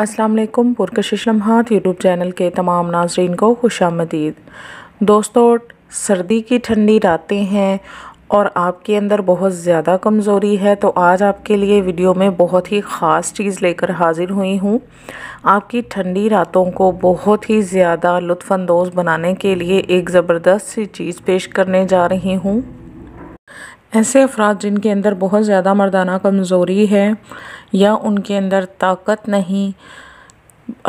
Aslam Purkashish Lamhat YouTube channel के तमाम नाजरन को खुश आमदीद दोस्तों सर्दी की ठंडी रातें हैं और आपके अंदर बहुत ज़्यादा कमज़ोरी है तो आज आपके लिए वीडियो में बहुत ही ख़ास चीज़ लेकर हाजिर हुई हूँ आपकी ठंडी रातों को बहुत ही ज़्यादा लुफानंदोज़ बनाने के लिए एक ज़बरदस्त सी चीज़ पेश करने जा रही हूँ ऐसे अफराद जिनके अंदर बहुत ज़्यादा मर्दाना कमज़ोरी है या उनके अंदर ताकत नहीं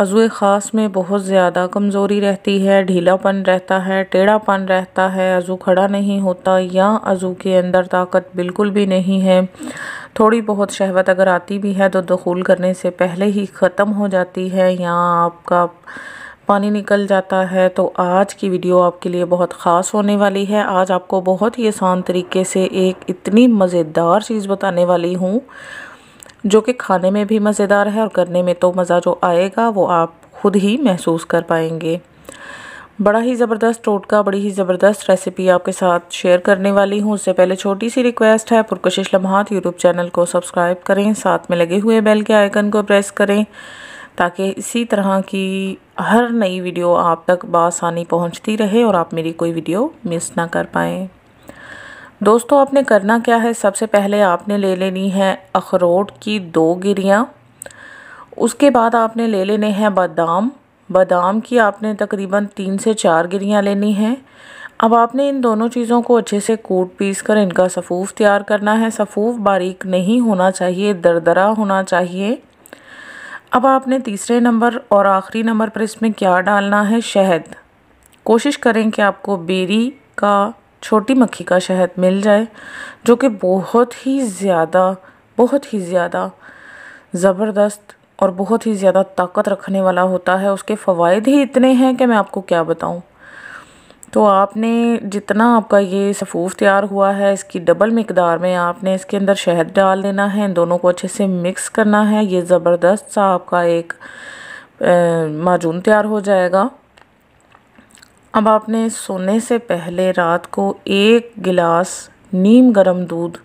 अज़ु ख़ास में बहुत ज़्यादा कमज़ोरी रहती है ढीलापन रहता है टेढ़ापन रहता है अज़ू खड़ा नहीं होता या अज़ू के अंदर ताकत बिल्कुल भी नहीं है थोड़ी बहुत शहवत अगर आती भी है तो दखूल करने से पहले ही ख़त्म हो जाती है या आपका पानी निकल जाता है तो आज की वीडियो आपके लिए बहुत ख़ास होने वाली है आज आपको बहुत ही आसान तरीके से एक इतनी मज़ेदार चीज़ बताने वाली हूँ जो कि खाने में भी मज़ेदार है और करने में तो मज़ा जो आएगा वो आप खुद ही महसूस कर पाएंगे बड़ा ही ज़बरदस्त टोटका बड़ी ही ज़बरदस्त रेसिपी आपके साथ शेयर करने वाली हूँ उससे पहले छोटी सी रिक्वेस्ट है पुरकशिश लम्हात यूट्यूब चैनल को सब्सक्राइब करें साथ में लगे हुए बेल के आइकन को प्रेस करें ताकि इसी तरह की हर नई वीडियो आप तक बासानी पहुंचती रहे और आप मेरी कोई वीडियो मिस ना कर पाएँ दोस्तों आपने करना क्या है सबसे पहले आपने ले लेनी है अखरोट की दो गिरियाँ उसके बाद आपने ले लेने हैं बादाम बादाम की आपने तकरीबन तीन से चार गिरियाँ लेनी हैं अब आपने इन दोनों चीज़ों को अच्छे से कूट पीस कर इनका सफ़ूफ़ तैयार करना है सफ़ूफ़ बारीक नहीं होना चाहिए दरदरा होना चाहिए अब आपने तीसरे नंबर और आखिरी नंबर पर इसमें क्या डालना है शहद कोशिश करें कि आपको बेरी का छोटी मक्खी का शहद मिल जाए जो कि बहुत ही ज़्यादा बहुत ही ज़्यादा ज़बरदस्त और बहुत ही ज़्यादा ताकत रखने वाला होता है उसके फ़वाद ही इतने हैं कि मैं आपको क्या बताऊँ तो आपने जितना आपका ये सफ़ूफ तैयार हुआ है इसकी डबल मकदार में आपने इसके अंदर शहद डाल देना है इन दोनों को अच्छे से मिक्स करना है ये ज़बरदस्त सा आपका एक माजून तैयार हो जाएगा अब आपने सोने से पहले रात को एक गिलास नीम गरम दूध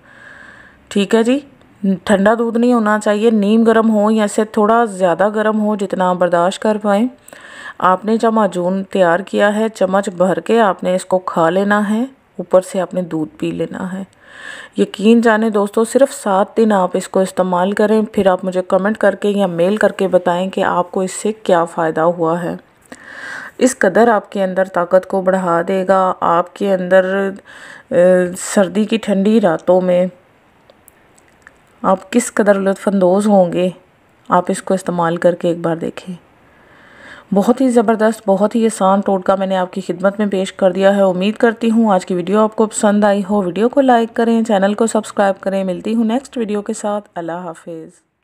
ठीक है जी ठंडा दूध नहीं होना चाहिए नीम गरम हो या से थोड़ा ज़्यादा गरम हो जितना आप बर्दाश्त कर पाएँ आपने जब माजून तैयार किया है चम्मच भर के आपने इसको खा लेना है ऊपर से आपने दूध पी लेना है यकीन जाने दोस्तों सिर्फ सात दिन आप इसको इस्तेमाल करें फिर आप मुझे कमेंट करके या मेल करके बताएं कि आपको इससे क्या फ़ायदा हुआ है इस कदर आपके अंदर ताकत को बढ़ा देगा आपके अंदर सर्दी की ठंडी रातों में आप किस कदर लुफानंदोज़ होंगे आप इसको इस्तेमाल करके एक बार देखें बहुत ही ज़बरदस्त बहुत ही आसान टोटका मैंने आपकी खिदमत में पेश कर दिया है उम्मीद करती हूँ आज की वीडियो आपको पसंद आई हो वीडियो को लाइक करें चैनल को सब्सक्राइब करें मिलती हूँ नेक्स्ट वीडियो के साथ अल्लाह हाफिज़